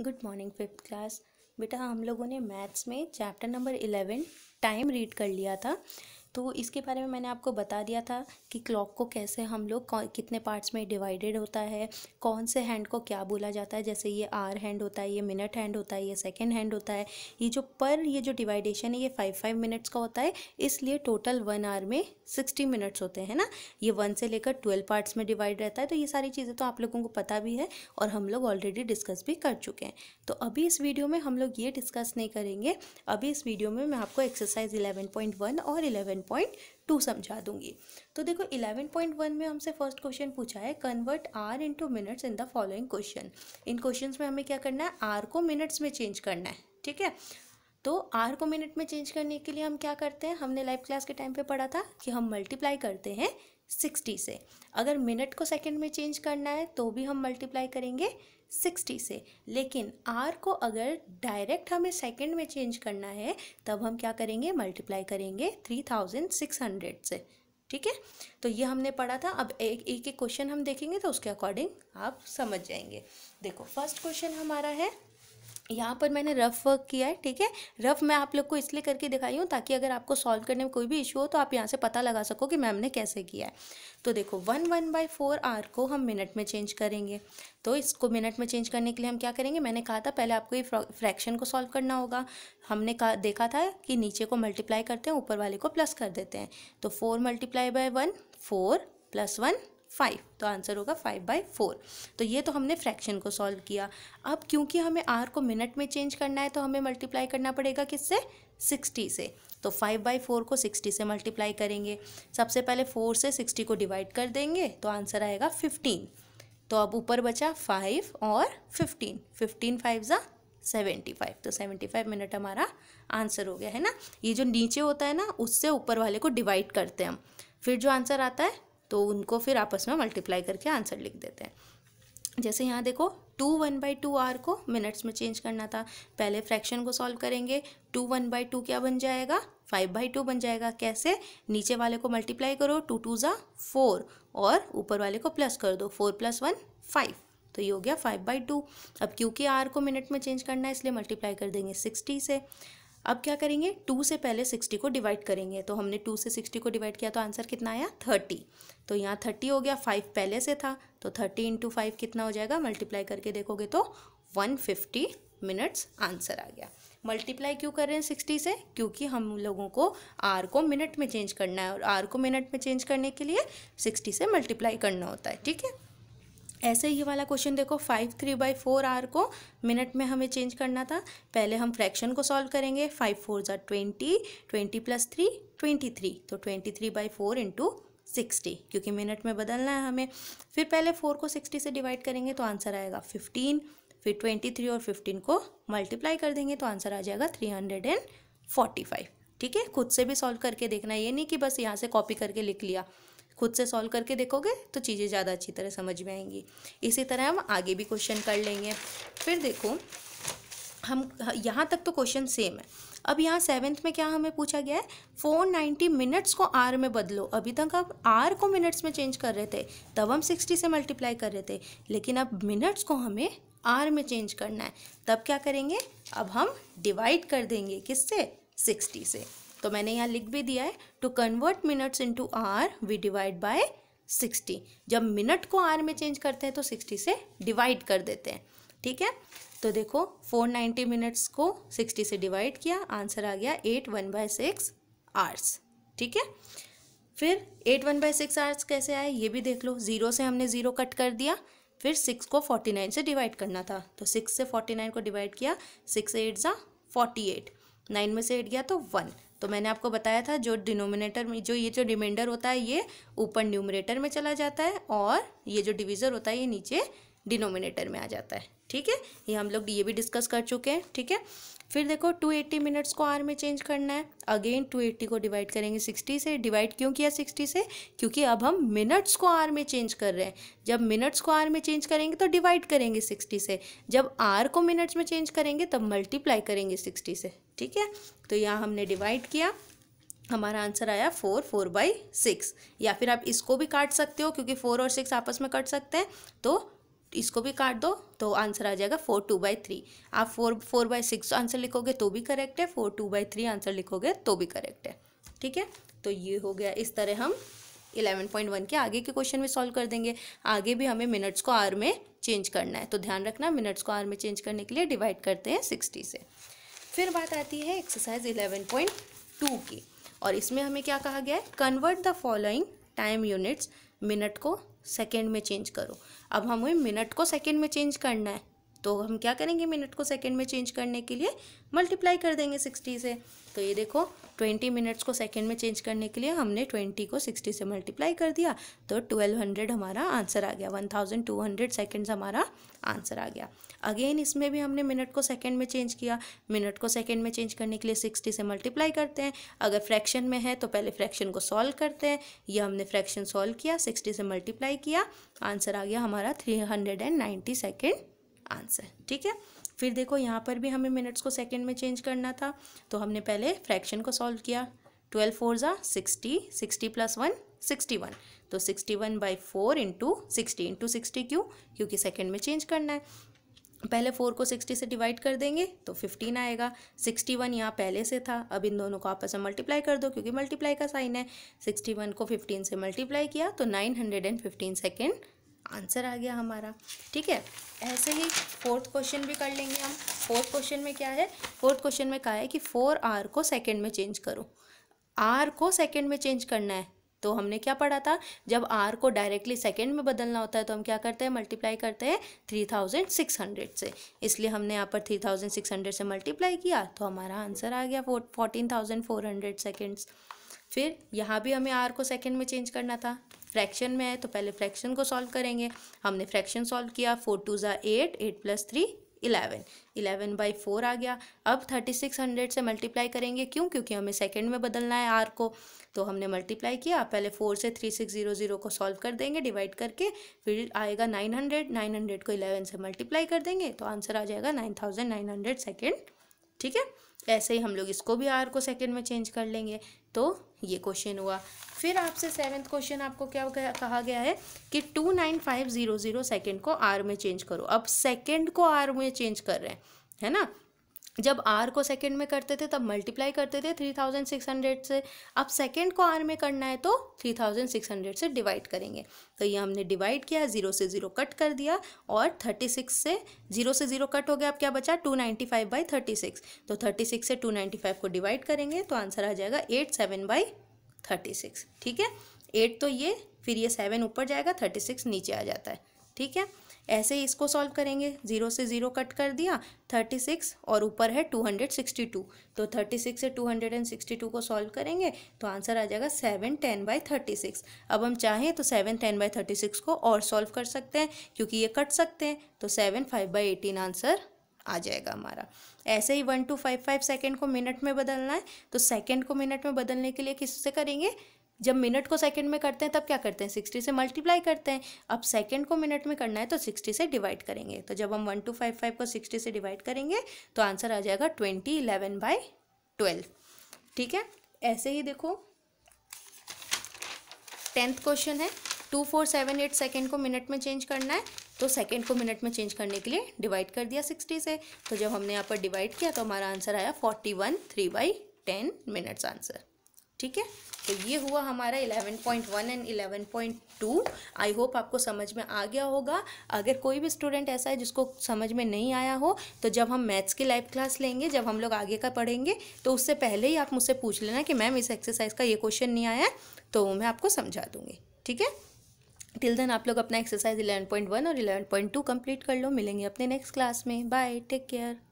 good morning fifth class बेटा हम लोगों ने मैथ्स में chapter number eleven time read कर लिया था तो इसके बारे में मैंने आपको बता दिया था कि क्लॉक को कैसे हम लोग कितने पार्ट्स में डिवाइडेड होता है कौन से हैंड को क्या बोला जाता है जैसे ये आर हैंड होता है ये मिनट हैंड होता है ये सेकेंड हैंड होता है ये जो पर ये जो डिवाइडेशन है ये फाइव फाइव मिनट्स का होता है इसलिए टोटल वन आर में सिक्सटी मिनट्स होते हैं ना ये वन से लेकर ट्वेल्व पार्ट्स में डिवाइड रहता है तो ये सारी चीज़ें तो आप लोगों को पता भी है और हम लोग ऑलरेडी डिस्कस भी कर चुके हैं तो अभी इस वीडियो में हम लोग ये डिस्कस नहीं करेंगे अभी इस वीडियो में मैं आपको एक्सरसाइज इलेवन पॉइंट वन और इलेवन 11.2 समझा दूंगी तो देखो 11.1 में हमसे फर्स्ट क्वेश्चन पूछा है convert hour into minutes in the following question इन क्वेश्चंस में हमें क्या करना है आर को मिनट्स में चेंज करना है ठीक है तो आर को मिनट में चेंज करने के लिए हम क्या करते हैं हमने लाइव क्लास के टाइम पर पढ़ा था कि हम मल्टीप्लाई करते हैं सिक्सटी से अगर मिनट को सेकेंड में चेंज करना है तो भी हम मल्टीप्लाई करेंगे सिक्सटी से लेकिन आर को अगर डायरेक्ट हमें सेकेंड में चेंज करना है तब हम क्या करेंगे मल्टीप्लाई करेंगे थ्री थाउजेंड सिक्स हंड्रेड से ठीक है तो ये हमने पढ़ा था अब एक एक क्वेश्चन हम देखेंगे तो उसके अकॉर्डिंग आप समझ जाएंगे देखो फर्स्ट क्वेश्चन हमारा है यहाँ पर मैंने रफ़ वर्क किया है ठीक है रफ़ मैं आप लोग को इसलिए करके दिखाई हूँ ताकि अगर आपको सॉल्व करने में कोई भी इशू हो तो आप यहाँ से पता लगा सको कि मैम ने कैसे किया है तो देखो one one by four hour को हम मिनट में चेंज करेंगे तो इसको मिनट में चेंज करने के लिए हम क्या करेंगे मैंने कहा था पहले आपको ये फ्रैक्शन को सॉल्व करना होगा हमने कहा देखा था कि नीचे को मल्टीप्लाई करते हैं ऊपर वाले को प्लस कर देते हैं तो four multiply by one four plus one five तो आंसर होगा फाइव बाई फोर तो ये तो हमने फ्रैक्शन को सॉल्व किया अब क्योंकि हमें आर को मिनट में चेंज करना है तो हमें मल्टीप्लाई करना पड़ेगा किससे सिक्सटी से तो फाइव बाई फोर को सिक्सटी से मल्टीप्लाई करेंगे सबसे पहले फोर से सिक्सटी को डिवाइड कर देंगे तो आंसर आएगा फिफ्टीन तो अब ऊपर बचा फाइव और फिफ्टीन फिफ्टीन फाइव ज़ा सेवेंटी फाइव तो सेवेंटी फाइव मिनट हमारा आंसर हो गया है ना ये जो नीचे होता है ना उससे ऊपर वाले को डिवाइड करते हैं हम फिर जो आंसर आता है तो उनको फिर आपस में मल्टीप्लाई करके आंसर लिख देते हैं जैसे यहाँ देखो two one by two hour को मिनट्स में चेंज करना था पहले फ्रैक्शन को सॉल्व करेंगे टू वन बाई टू क्या बन जाएगा फाइव बाई टू बन जाएगा कैसे नीचे वाले को मल्टीप्लाई करो टू टू ज़ा फोर और ऊपर वाले को प्लस कर दो फोर प्लस वन फाइव तो ये हो गया फाइव बाई टू अब क्योंकि आर को मिनट में चेंज करना है इसलिए मल्टीप्लाई कर देंगे सिक्सटी से अब क्या करेंगे टू से पहले सिक्सटी को डिवाइड करेंगे तो हमने टू से सिक्सटी को डिवाइड किया तो आंसर कितना आया थर्टी तो यहाँ थर्टी हो गया फाइव पहले से था तो थर्टी इंटू फाइव कितना हो जाएगा मल्टीप्लाई करके देखोगे तो वन फिफ्टी मिनट्स आंसर आ गया मल्टीप्लाई क्यों कर रहे हैं सिक्सटी से क्योंकि हम लोगों को आर को मिनट में चेंज करना है और आर को मिनट में चेंज करने के लिए सिक्सटी से मल्टीप्लाई करना होता है ठीक है ऐसे ही वाला क्वेश्चन देखो five three by four hour को मिनट में हमें चेंज करना था पहले हम फ्रैक्शन को सॉल्व करेंगे फाइव फोर ज़ा twenty twenty plus three twenty three तो twenty three by four into sixty क्योंकि मिनट में बदलना है हमें फिर पहले फोर को सिक्सटी से डिवाइड करेंगे तो आंसर आएगा फिफ्टीन फिर ट्वेंटी थ्री और फिफ्टीन को मल्टीप्लाई कर देंगे तो आंसर आ जाएगा three hundred and forty five ठीक है खुद से भी सॉल्व करके देखना ये नहीं कि बस यहाँ से कॉपी करके लिख लिया खुद से सॉल्व करके देखोगे तो चीज़ें ज़्यादा अच्छी तरह समझ में आएंगी इसी तरह हम आगे भी क्वेश्चन कर लेंगे फिर देखो हम यहाँ तक तो क्वेश्चन सेम है अब यहाँ सेवेंथ में क्या हमें पूछा गया है फोर नाइन्टी मिनट्स को आर में बदलो अभी तक आप आर को मिनट्स में चेंज कर रहे थे तब हम सिक्सटी से मल्टीप्लाई कर रहे थे लेकिन अब मिनट्स को हमें आर में चेंज करना है तब क्या करेंगे अब हम डिवाइड कर देंगे किससे सिक्सटी से तो मैंने यहाँ लिख भी दिया है to convert minutes to hour we divide by sixty जब मिनट को आर में चेंज करते हैं तो सिक्सटी से डिवाइड कर देते हैं ठीक है तो देखो फोर नाइन्टी मिनट्स को सिक्सटी से डिवाइड किया आंसर आ गया eight one by six hours ठीक है फिर eight one by six hours कैसे आए ये भी देख लो ज़ीरो से हमने ज़ीरो कट कर दिया फिर सिक्स को फोर्टी नाइन से डिवाइड करना था तो सिक्स से फोर्टी नाइन को डिवाइड किया सिक्स एट ज़ा फोर्टी एट नाइन में से एट गया तो वन तो मैंने आपको बताया था जो डिनोमिनेटर में जो ये जो रिमाइंडर होता है ये ऊपर न्यूमिनेटर में चला जाता है और ये जो डिविज़र होता है ये नीचे डिनोमिनेटर में आ जाता है ठीक है ये हम लोग ये भी डिस्कस कर चुके हैं ठीक है फिर देखो 280 मिनट्स को आर में चेंज करना है अगेन 280 को डिवाइड करेंगे 60 से डिवाइड क्यों किया 60 से क्योंकि अब हम मिनट्स को आर में चेंज कर रहे हैं जब मिनट्स को आर में चेंज करेंगे तो डिवाइड करेंगे 60 से जब आर को मिनट्स में चेंज करेंगे तब मल्टीप्लाई करेंगे 60 से ठीक है तो यहाँ हमने डिवाइड किया हमारा आंसर आया फोर फोर बाई सिक्स या फिर आप इसको भी काट सकते हो क्योंकि फोर और सिक्स आपस में कट सकते हैं तो इसको भी काट दो तो आंसर आ जाएगा फोर टू बाई थ्री आप four four by six answer लिखोगे तो भी करेक्ट है four two by three answer लिखोगे तो भी करेक्ट है ठीक है तो ये हो गया इस तरह हम इलेवन पॉइंट वन के आगे के क्वेश्चन में सॉल्व कर देंगे आगे भी हमें मिनट्स को आर में चेंज करना है तो ध्यान रखना मिनट्स को आर में चेंज करने के लिए डिवाइड करते हैं सिक्सटी से फिर बात आती है एक्सरसाइज इलेवन पॉइंट टू की और इसमें हमें क्या कहा गया है convert the following time units minute को सेकेंड में चेंज करो अब हमें मिनट को सेकेंड में चेंज करना है तो हम क्या करेंगे मिनट को सेकेंड में चेंज करने के लिए मल्टीप्लाई कर देंगे सिक्सटी से तो ये देखो ट्वेंटी मिनट्स को सेकेंड में चेंज करने के लिए हमने ट्वेंटी को सिक्सटी से मल्टीप्लाई कर दिया तो ट्वेल्व हंड्रेड हमारा आंसर आ गया one thousand two hundred seconds हमारा आंसर आ गया अगेन इसमें भी हमने मिनट को सेकेंड में चेंज किया मिनट को सेकेंड में चेंज करने के लिए सिक्सटी से मल्टीप्लाई करते हैं अगर फ्रैक्शन में है तो पहले फ्रैक्शन को सॉल्व करते हैं या हमने फ्रैक्शन सॉल्व किया सिक्सटी से मल्टीप्लाई किया आंसर आ गया हमारा three hundred and ninety second answer ठीक है फिर देखो यहाँ पर भी हमें मिनट्स को सेकेंड में चेंज करना था तो हमने पहले फ्रैक्शन को सॉल्व किया ट्वेल्व फोर ज़ा sixty sixty plus one sixty one तो sixty one by four into sixty into sixty क्यों क्योंकि सेकेंड में चेंज करना है पहले फोर को सिक्सटी से डिवाइड कर देंगे तो फिफ्टीन आएगा सिक्सटी वन यहाँ पहले से था अब इन दोनों को आपस में मल्टीप्लाई कर दो क्योंकि मल्टीप्लाई का साइन है सिक्सटी वन को फिफ्टीन से मल्टीप्लाई किया तो nine hundred and fifteen second answer आ गया हमारा ठीक है ऐसे ही फोर्थ क्वेश्चन भी कर लेंगे हम फोर्थ क्वेश्चन में क्या है फोर्थ क्वेश्चन में कहा है कि फोर आर को सेकेंड में चेंज करो आर को सेकेंड में चेंज करना है तो हमने क्या पढ़ा था जब आर को डायरेक्टली सेकेंड में बदलना होता है तो हम क्या करते हैं मल्टीप्लाई करते हैं थ्री थाउजेंड सिक्स हंड्रेड से इसलिए हमने यहाँ पर थ्री थाउजेंड सिक्स हंड्रेड से मल्टीप्लाई किया तो हमारा आंसर आ गया fourteen thousand four hundred seconds फिर यहाँ भी हमें आर को सेकेंड में चेंज करना था फ्रैक्शन में है तो पहले फ्रैक्शन को सॉल्व करेंगे हमने फ्रैक्शन सॉल्व किया फोर टू ज़ा eight eight plus three eleven eleven by four आ गया अब थर्टी सिक्स हंड्रेड से मल्टीप्लाई करेंगे क्यों क्योंकि हमें सेकेंड में बदलना है आर को तो हमने मल्टीप्लाई किया पहले फोर से थ्री सिक्स जीरो जीरो को सॉल्व कर देंगे डिवाइड करके फिर आएगा नाइन हंड्रेड नाइन हंड्रेड को इलेवन से मल्टीप्लाई कर देंगे तो आंसर आ जाएगा nine thousand nine hundred second ठीक है ऐसे ही हम लोग इसको भी आर को सेकेंड में चेंज कर लेंगे तो ये क्वेश्चन हुआ फिर आपसे सेवेंथ क्वेश्चन आपको क्या कहा गया है कि two nine five zero zero second को आर में चेंज करो अब सेकेंड को आर में चेंज कर रहे हैं है ना जब आर को सेकेंड में करते थे तब मल्टीप्लाई करते थे थ्री थाउजेंड सिक्स हंड्रेड से अब सेकेंड को आर में करना है तो थ्री थाउजेंड सिक्स हंड्रेड से डिवाइड करेंगे तो ये हमने डिवाइड किया ज़ीरो से ज़ीरो कट कर दिया और थर्टी सिक्स से ज़ीरो से ज़ीरो कट हो गया अब क्या बचा two ninety five by thirty six तो थर्टी सिक्स से टू नाइन्टी फाइव को डिवाइड करेंगे तो आंसर आ जाएगा eight seven by thirty six ठीक है एट तो ये फिर ये सेवन ऊपर जाएगा थर्टी सिक्स नीचे आ जाता है ठीक है ऐसे ही इसको सॉल्व करेंगे ज़ीरो से ज़ीरो कट कर दिया थर्टी सिक्स और ऊपर है टू हंड्रेड सिक्सटी टू तो थर्टी सिक्स से two hundred and sixty two को सॉल्व करेंगे तो आंसर आ जाएगा seven ten by thirty six अब हम चाहें तो seven ten by thirty six को और सॉल्व कर सकते हैं क्योंकि ये कट सकते हैं तो seven five by eighteen answer आ जाएगा हमारा ऐसे ही one two five five second को मिनट में बदलना है तो सेकेंड को मिनट में बदलने के लिए किससे करेंगे जब मिनट को सेकंड में करते हैं तब क्या करते हैं सिक्सटी से मल्टीप्लाई करते हैं अब सेकंड को मिनट में करना है तो सिक्सटी से डिवाइड करेंगे तो जब हम वन टू फाइव फाइव को सिक्सटी से डिवाइड करेंगे तो आंसर आ जाएगा ट्वेंटी इलेवन बाई ट्वेल्व ठीक है ऐसे ही देखो टेंथ क्वेश्चन है two four seven eight second को मिनट में चेंज करना है तो सेकेंड को मिनट में चेंज करने के लिए डिवाइड कर दिया सिक्सटी से तो जब हमने यहाँ पर डिवाइड किया तो हमारा आंसर आया forty one three by ten minutes answer ठीक है तो ये हुआ हमारा 11.1 एंड 11.2 आई होप आपको समझ में आ गया होगा अगर कोई भी स्टूडेंट ऐसा है जिसको समझ में नहीं आया हो तो जब हम मैथ्स की लाइव क्लास लेंगे जब हम लोग आगे का पढ़ेंगे तो उससे पहले ही आप मुझसे पूछ लेना कि मैम इस एक्सरसाइज का ये क्वेश्चन नहीं आया तो मैं आपको समझा दूँगी ठीक है टिल देन आप लोग अपना एक्सरसाइज 11.1 और 11.2 कंप्लीट कर लो मिलेंगे अपने नेक्स्ट क्लास में बाय टेक केयर